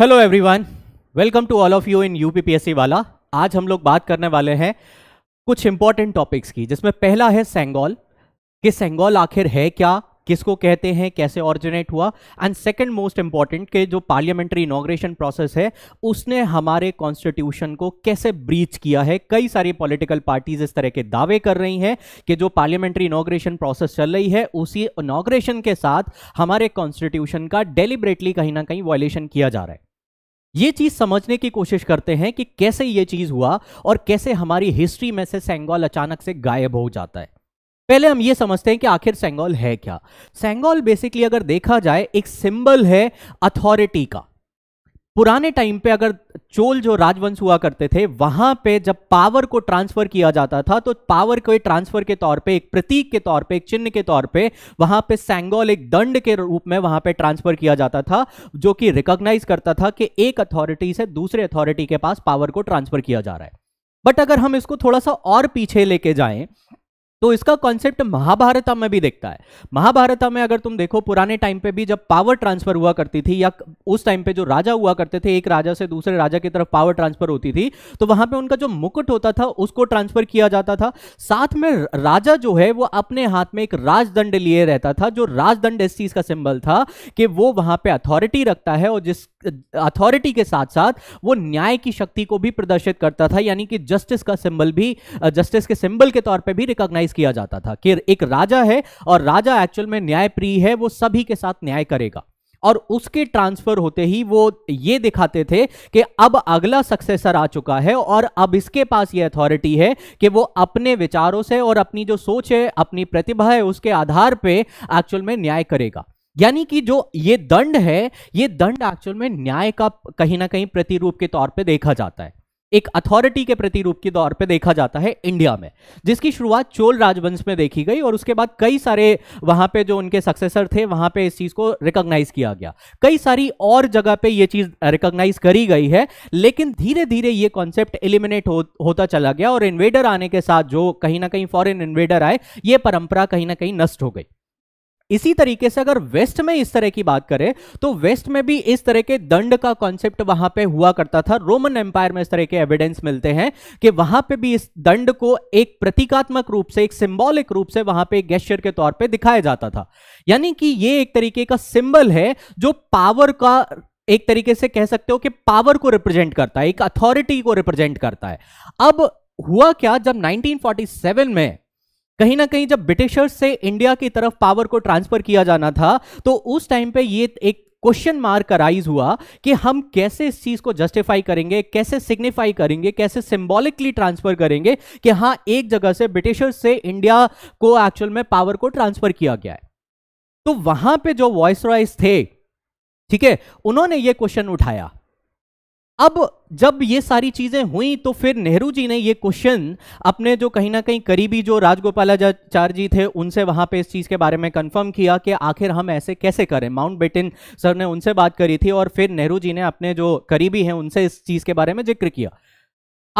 hello everyone welcome to all of you in UPPSC वाला आज हम लोग बात करने वाले हैं कुछ इंपॉर्टेंट टॉपिक्स की जिसमें पहला है सेंगोल कि सेंगोल आखिर है क्या किसको कहते हैं कैसे ऑरिजिनेट हुआ एंड सेकेंड मोस्ट इंपॉर्टेंट के जो पार्लियामेंट्री इनाग्रेशन प्रोसेस है उसने हमारे कॉन्स्टिट्यूशन को कैसे ब्रीच किया है कई सारी पॉलिटिकल पार्टीज इस तरह के दावे कर रही हैं कि जो पार्लियामेंट्री इनोग्रेशन प्रोसेस चल रही है उसी इनोग्रेशन के साथ हमारे कॉन्स्टिट्यूशन का डेलिब्रेटली कहीं ना कहीं वॉयलेशन किया जा रहा है ये चीज समझने की कोशिश करते हैं कि कैसे ये चीज हुआ और कैसे हमारी हिस्ट्री में से सेंगोल अचानक से गायब हो जाता है पहले हम ये समझते हैं कि आखिर सेंगोल है क्या सेंगोल बेसिकली अगर देखा जाए एक सिंबल है अथॉरिटी का पुराने टाइम पे अगर चोल जो राजवंश हुआ करते थे वहां पे जब पावर को ट्रांसफर किया जाता था तो पावर को ट्रांसफर के तौर पे एक प्रतीक के तौर पे एक चिन्ह के तौर पे वहां पे सेंगोल एक दंड के रूप में वहां पे ट्रांसफर किया जाता था जो कि रिकॉग्नाइज करता था कि एक अथॉरिटी से दूसरे अथॉरिटी के पास पावर को ट्रांसफर किया जा रहा है बट अगर हम इसको थोड़ा सा और पीछे लेके जाए तो इसका कॉन्सेप्ट महाभारता में भी देखता है महाभारता में अगर तुम देखो पुराने टाइम पे भी जब पावर ट्रांसफर हुआ करती थी या उस टाइम पे जो राजा हुआ करते थे एक राजा से दूसरे राजा की तरफ पावर ट्रांसफर होती थी तो वहां पे उनका जो मुकुट होता था उसको ट्रांसफर किया जाता था साथ में राजा जो है वो अपने हाथ में एक राजदंड लिए रहता था जो राजदंड इस चीज का सिंबल था कि वो वहां पर अथॉरिटी रखता है और जिस अथॉरिटी के साथ साथ वो न्याय की शक्ति को भी प्रदर्शित करता था यानी कि जस्टिस का सिंबल भी जस्टिस के सिंबल के तौर पर भी रिकॉग्नाइज प्रोमिस किया जाता था कि एक राजा है और राजा एक्चुअल में न्याय प्रिय है वो सभी के साथ न्याय करेगा और उसके ट्रांसफर होते ही वो ये दिखाते थे कि अब अगला सक्सेसर आ चुका है और अब इसके पास ये अथॉरिटी है कि वो अपने विचारों से और अपनी जो सोच है अपनी प्रतिभा है उसके आधार पे एक्चुअल में न्याय करेगा यानी कि जो ये दंड है ये दंड एक्चुअल में न्याय का कहीं ना कहीं प्रतिरूप के तौर पे देखा जाता है एक अथॉरिटी के प्रतिरूप के तौर पे देखा जाता है इंडिया में जिसकी शुरुआत चोल राजवंश में देखी गई और उसके बाद कई सारे वहां पे जो उनके सक्सेसर थे वहां पे इस चीज को रिकॉग्नाइज किया गया कई सारी और जगह पे ये चीज रिकॉग्नाइज करी गई है लेकिन धीरे धीरे ये कॉन्सेप्ट एलिमिनेट हो, होता चला गया और इन्वेडर आने के साथ जो कहीं ना कहीं फॉरन इन्वेडर आए ये परंपरा कहीं ना कहीं नष्ट हो गई इसी तरीके से अगर वेस्ट में इस तरह की बात करें तो वेस्ट में भी इस तरह के दंड का कॉन्सेप्ट वहां पे हुआ करता था रोमन एम्पायर में इस तरह के एविडेंस मिलते हैं कि वहां पे भी इस दंड को एक प्रतीकात्मक रूप से एक सिंबॉलिक रूप से वहां पे गेस्टर के तौर पर दिखाया जाता था यानी कि ये एक तरीके का सिंबल है जो पावर का एक तरीके से कह सकते हो कि पावर को रिप्रेजेंट करता है एक अथॉरिटी को रिप्रेजेंट करता है अब हुआ क्या जब 1947 में कहीं ना कहीं जब ब्रिटिशर्स से इंडिया की तरफ पावर को ट्रांसफर किया जाना था तो उस टाइम पे ये एक क्वेश्चन मार्क राइज हुआ कि हम कैसे इस चीज को जस्टिफाई करेंगे कैसे सिग्निफाई करेंगे कैसे सिंबॉलिकली ट्रांसफर करेंगे कि हाँ एक जगह से ब्रिटिशर्स से इंडिया को एक्चुअल में पावर को ट्रांसफर किया गया है तो वहां पे जो वॉइस रॉयस थे ठीक है उन्होंने ये क्वेश्चन उठाया अब जब ये सारी चीजें हुई तो फिर नेहरू जी ने ये क्वेश्चन अपने जो कहीं ना कहीं करीबी जो राजगोपालाचार्य जी थे उनसे वहां पे इस चीज के बारे में कंफर्म किया कि आखिर हम ऐसे कैसे करें माउंट बेटिन सर ने उनसे बात करी थी और फिर नेहरू जी ने अपने जो करीबी हैं उनसे इस चीज के बारे में जिक्र किया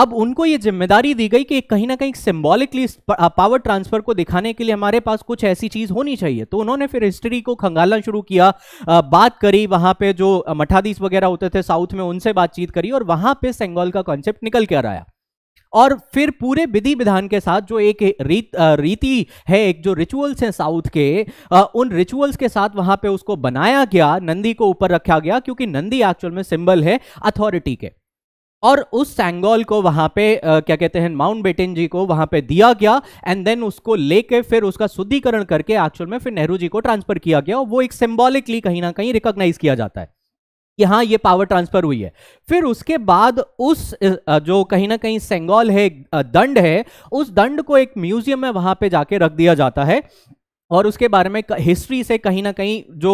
अब उनको ये जिम्मेदारी दी गई कि कहीं ना कहीं सिम्बॉलिकली पावर ट्रांसफर को दिखाने के लिए हमारे पास कुछ ऐसी चीज होनी चाहिए तो उन्होंने फिर हिस्ट्री को खंगालना शुरू किया बात करी वहां पे जो मठाधीश वगैरह होते थे साउथ में उनसे बातचीत करी और वहां पे सेंगोल का कॉन्सेप्ट निकल कर आया और फिर पूरे विधि विधान के साथ जो एक रीत रीति है एक जो रिचुअल्स हैं साउथ के उन रिचुअल्स के साथ वहां पे उसको बनाया गया नंदी को ऊपर रखा गया क्योंकि नंदी एक्चुअल में सिंबल है अथॉरिटी के और उस सेंगोल को वहां पे आ, क्या कहते हैं माउंट बेटेन जी को वहां पे दिया गया एंड देन उसको लेके फिर उसका शुद्धिकरण करके एक्चुअल में फिर नेहरू जी को ट्रांसफर किया गया और वो एक सिंबॉलिकली कहीं ना कहीं रिकॉग्नाइज किया जाता है कि हाँ ये पावर ट्रांसफर हुई है फिर उसके बाद उस जो कहीं ना कहीं सेंगोल है दंड है उस दंड को एक म्यूजियम में वहां पर जाके रख दिया जाता है और उसके बारे में हिस्ट्री से कहीं ना कहीं जो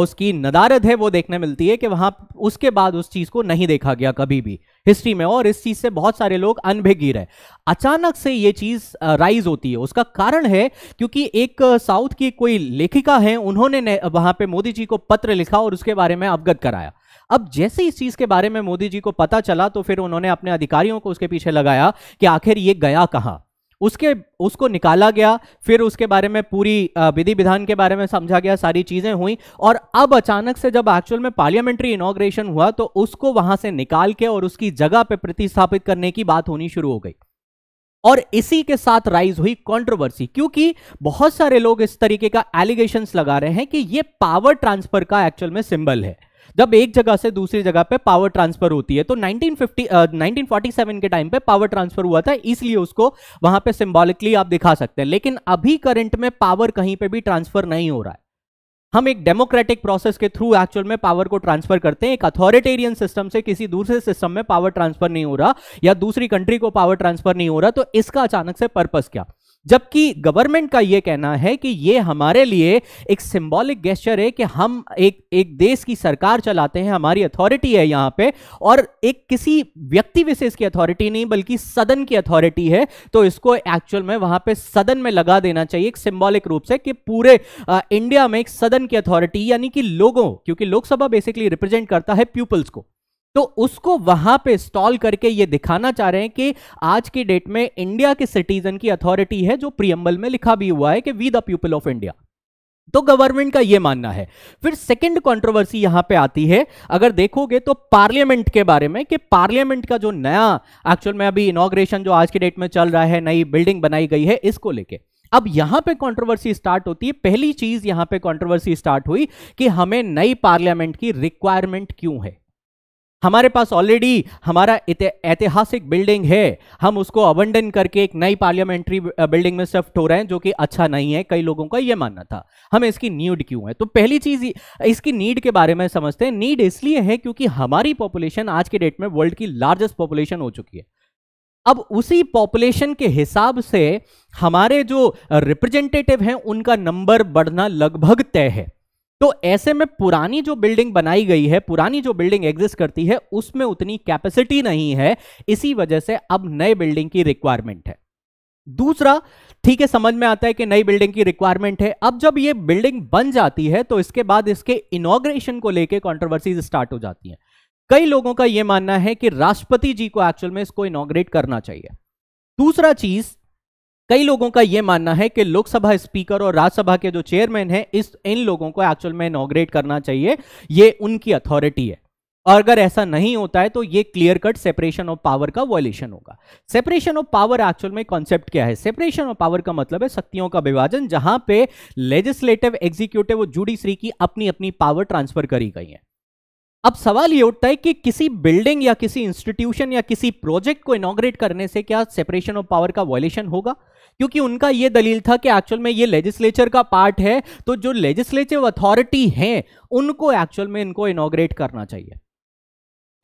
उसकी नदारद है वो देखने मिलती है कि वहां उसके बाद उस चीज को नहीं देखा गया कभी भी हिस्ट्री में और इस चीज से बहुत सारे लोग अनभिगी रहे अचानक से ये चीज राइज होती है उसका कारण है क्योंकि एक साउथ की कोई लेखिका है उन्होंने वहां पर मोदी जी को पत्र लिखा और उसके बारे में अवगत कराया अब जैसे इस चीज के बारे में मोदी जी को पता चला तो फिर उन्होंने अपने अधिकारियों को उसके पीछे लगाया कि आखिर ये गया कहां उसके उसको निकाला गया फिर उसके बारे में पूरी विधि विधान के बारे में समझा गया सारी चीज़ें हुई और अब अचानक से जब एक्चुअल में पार्लियामेंट्री इनाग्रेशन हुआ तो उसको वहां से निकाल के और उसकी जगह पर प्रतिस्थापित करने की बात होनी शुरू हो गई और इसी के साथ राइज हुई कंट्रोवर्सी क्योंकि बहुत सारे लोग इस तरीके का एलिगेशंस लगा रहे हैं कि ये पावर ट्रांसफर का एक्चुअल में सिंबल है जब एक जगह से दूसरी जगह पे पावर ट्रांसफर होती है तो 1950 uh, 1947 के टाइम पे पावर ट्रांसफर हुआ था इसलिए उसको वहां पे सिंबॉलिकली आप दिखा सकते हैं लेकिन अभी करंट में पावर कहीं पे भी ट्रांसफर नहीं हो रहा है हम एक डेमोक्रेटिक प्रोसेस के थ्रू एक्चुअल में पावर को ट्रांसफर करते हैं एक अथॉरिटेरियन सिस्टम से किसी दूसरे सिस्टम में पावर ट्रांसफर नहीं हो रहा या दूसरी कंट्री को पावर ट्रांसफर नहीं हो रहा तो इसका अचानक से पर्पज क्या जबकि गवर्नमेंट का यह कहना है कि यह हमारे लिए एक सिंबॉलिक गेस्चर है कि हम एक एक देश की सरकार चलाते हैं हमारी अथॉरिटी है यहां पे और एक किसी व्यक्ति विशेष की अथॉरिटी नहीं बल्कि सदन की अथॉरिटी है तो इसको एक्चुअल में वहां पे सदन में लगा देना चाहिए एक सिंबॉलिक रूप से कि पूरे आ, इंडिया में एक सदन की अथॉरिटी यानी कि लोगों क्योंकि लोकसभा बेसिकली रिप्रेजेंट करता है पीपल्स को तो उसको वहां पे स्टॉल करके ये दिखाना चाह रहे हैं कि आज की डेट में इंडिया के सिटीजन की अथॉरिटी है जो प्रियम्बल में लिखा भी हुआ है कि we the people of India तो गवर्नमेंट का यह मानना है फिर सेकंड कंट्रोवर्सी यहां पे आती है अगर देखोगे तो पार्लियामेंट के बारे में कि पार्लियामेंट का जो नया एक्चुअल में अभी इनोग्रेशन जो आज के डेट में चल रहा है नई बिल्डिंग बनाई गई है इसको लेके अब यहां पे कंट्रोवर्सी स्टार्ट होती है पहली चीज यहां पे कंट्रोवर्सी स्टार्ट हुई कि हमें नई पार्लियामेंट की रिक्वायरमेंट क्यों है हमारे पास ऑलरेडी हमारा ऐतिहासिक बिल्डिंग है हम उसको अवंडन करके एक नई पार्लियामेंट्री बिल्डिंग में शिफ्ट हो रहे हैं जो कि अच्छा नहीं है कई लोगों का यह मानना था हमें इसकी नीड क्यों है तो पहली चीज इसकी नीड के बारे में समझते हैं नीड इसलिए है क्योंकि हमारी पॉपुलेशन आज के डेट में वर्ल्ड की लार्जेस्ट पॉपुलेशन हो चुकी है अब उसी पॉपुलेशन के हिसाब से हमारे जो रिप्रेजेंटेटिव हैं उनका नंबर बढ़ना लगभग तय है तो ऐसे में पुरानी जो बिल्डिंग बनाई गई है पुरानी जो बिल्डिंग एग्जिस्ट करती है उसमें उतनी कैपेसिटी नहीं है इसी वजह से अब नए बिल्डिंग की रिक्वायरमेंट है दूसरा ठीक है समझ में आता है कि नई बिल्डिंग की रिक्वायरमेंट है अब जब ये बिल्डिंग बन जाती है तो इसके बाद इसके इनोग्रेशन को लेके कंट्रोवर्सीज स्टार्ट हो जाती हैं कई लोगों का यह मानना है कि राष्ट्रपति जी को एक्चुअल में इसको इनोग्रेट करना चाहिए दूसरा चीज कई लोगों का यह मानना है कि लोकसभा स्पीकर और राज्यसभा के जो चेयरमैन हैं इस इन लोगों को एक्चुअल में इनोग्रेट करना चाहिए यह उनकी अथॉरिटी है और अगर ऐसा नहीं होता है तो ये clear cut separation of power का वॉयलेशन होगा सेपरेशन ऑफ पावर एक्चुअल में कॉन्सेप्ट क्या है सेपरेशन ऑफ पावर का मतलब है शक्तियों का विभाजन जहां पे लेजिस्लेटिव एग्जीक्यूटिव और जुडिशरी की अपनी अपनी पावर ट्रांसफर करी गई है अब सवाल ये उठता है कि किसी बिल्डिंग या किसी इंस्टीट्यूशन या किसी प्रोजेक्ट को इनोग्रेट करने से क्या सेपरेशन ऑफ पावर का वॉल्यूशन होगा क्योंकि उनका यह दलील था कि एक्चुअल में ये लेजिस्लेचर का पार्ट है तो जो लेजिस्लेटिव अथॉरिटी है उनको एक्चुअल में इनको इनोग्रेट करना चाहिए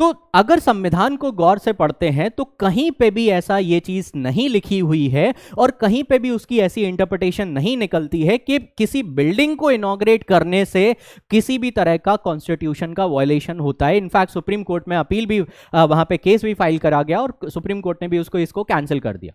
तो अगर संविधान को गौर से पढ़ते हैं तो कहीं पे भी ऐसा ये चीज नहीं लिखी हुई है और कहीं पे भी उसकी ऐसी इंटरप्रिटेशन नहीं निकलती है कि किसी बिल्डिंग को इनोग्रेट करने से किसी भी तरह का कॉन्स्टिट्यूशन का वॉयलेशन होता है इनफैक्ट सुप्रीम कोर्ट में अपील भी वहां पे केस भी फाइल करा गया और सुप्रीम कोर्ट ने भी उसको इसको कैंसिल कर दिया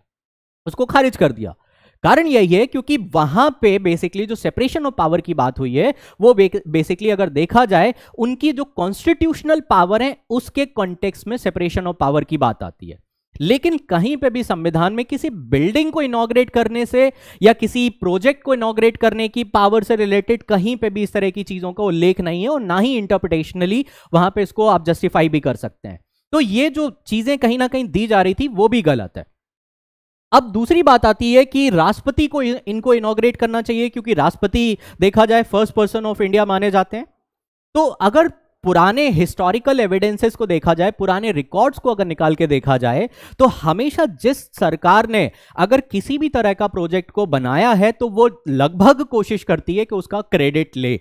उसको खारिज कर दिया कारण यही है क्योंकि वहां पे बेसिकली जो सेपरेशन ऑफ पावर की बात हुई है वो बेसिकली अगर देखा जाए उनकी जो कॉन्स्टिट्यूशनल पावर है उसके कॉन्टेक्स्ट में सेपरेशन ऑफ पावर की बात आती है लेकिन कहीं पे भी संविधान में किसी बिल्डिंग को इनॉग्रेट करने से या किसी प्रोजेक्ट को इनोग्रेट करने की पावर से रिलेटेड कहीं पे भी इस तरह की चीजों का उल्लेख नहीं है और ना ही इंटरप्रिटेशनली वहां पे इसको आप जस्टिफाई भी कर सकते हैं तो ये जो चीजें कहीं ना कहीं दी जा रही थी वो भी गलत है अब दूसरी बात आती है कि राष्ट्रपति को इनको इनोग्रेट करना चाहिए क्योंकि राष्ट्रपति देखा जाए फर्स्ट पर्सन ऑफ इंडिया माने जाते हैं तो अगर पुराने हिस्टोरिकल एविडेंसेस को देखा जाए पुराने रिकॉर्ड्स को अगर निकाल के देखा जाए तो हमेशा जिस सरकार ने अगर किसी भी तरह का प्रोजेक्ट को बनाया है तो वो लगभग कोशिश करती है कि उसका क्रेडिट ले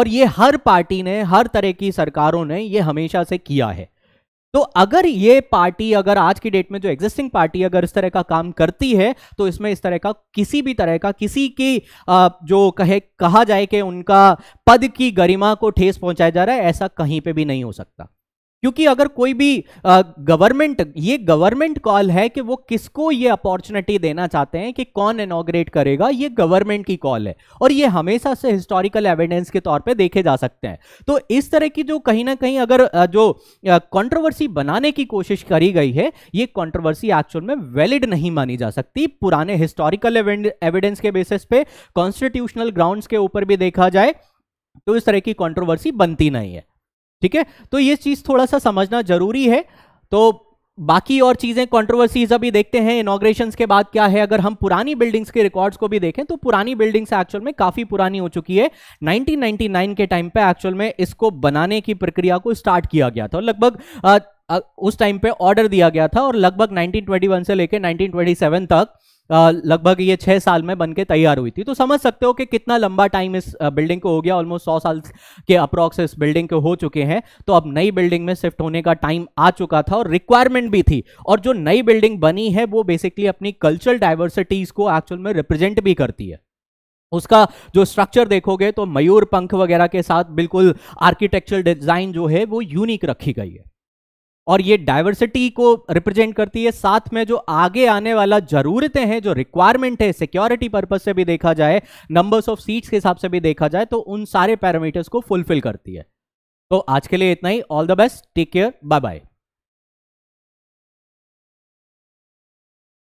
और ये हर पार्टी ने हर तरह की सरकारों ने ये हमेशा से किया है तो अगर ये पार्टी अगर आज की डेट में जो एग्जिस्टिंग पार्टी अगर इस तरह का काम करती है तो इसमें इस तरह का किसी भी तरह का किसी की जो कहे कहा जाए कि उनका पद की गरिमा को ठेस पहुंचाया जा रहा है ऐसा कहीं पे भी नहीं हो सकता क्योंकि अगर कोई भी गवर्नमेंट ये गवर्नमेंट कॉल है कि वो किसको ये अपॉर्चुनिटी देना चाहते हैं कि कौन इनोग्रेट करेगा ये गवर्नमेंट की कॉल है और ये हमेशा से हिस्टोरिकल एविडेंस के तौर पे देखे जा सकते हैं तो इस तरह की जो कहीं ना कहीं अगर जो कंट्रोवर्सी बनाने की कोशिश करी गई है ये कॉन्ट्रोवर्सी एक्चुअल में वैलिड नहीं मानी जा सकती पुराने हिस्टोरिकल एविडेंस के बेसिस पे कॉन्स्टिट्यूशनल ग्राउंड के ऊपर भी देखा जाए तो इस तरह की कॉन्ट्रोवर्सी बनती नहीं है ठीक है तो ये चीज थोड़ा सा समझना जरूरी है तो बाकी और चीज़ें कंट्रोवर्सीज अभी देखते हैं इनोग्रेशन के बाद क्या है अगर हम पुरानी बिल्डिंग्स के रिकॉर्ड्स को भी देखें तो पुरानी बिल्डिंग्स एक्चुअल में काफ़ी पुरानी हो चुकी है 1999 के टाइम पे एक्चुअल में इसको बनाने की प्रक्रिया को स्टार्ट किया गया था लगभग उस टाइम पे ऑर्डर दिया गया था और लगभग 1921 से लेकर 1927 तक लगभग ये छः साल में बन के तैयार हुई थी तो समझ सकते हो कि कितना लंबा टाइम इस बिल्डिंग को हो गया ऑलमोस्ट सौ साल के अप्रॉक्स इस बिल्डिंग के हो चुके हैं तो अब नई बिल्डिंग में शिफ्ट होने का टाइम आ चुका था और रिक्वायरमेंट भी थी और जो नई बिल्डिंग बनी है वो बेसिकली अपनी कल्चरल डाइवर्सिटीज़ को एक्चुअल में रिप्रेजेंट भी करती है उसका जो स्ट्रक्चर देखोगे तो मयूर पंख वगैरह के साथ बिल्कुल आर्किटेक्चरल डिजाइन जो है वो यूनिक रखी गई है और ये डायवर्सिटी को रिप्रेजेंट करती है साथ में जो आगे आने वाला जरूरतें हैं जो रिक्वायरमेंट है सिक्योरिटी पर्पज से भी देखा जाए नंबर्स ऑफ सीट्स के हिसाब से भी देखा जाए तो उन सारे पैरामीटर्स को फुलफिल करती है तो आज के लिए इतना ही all the best take care bye bye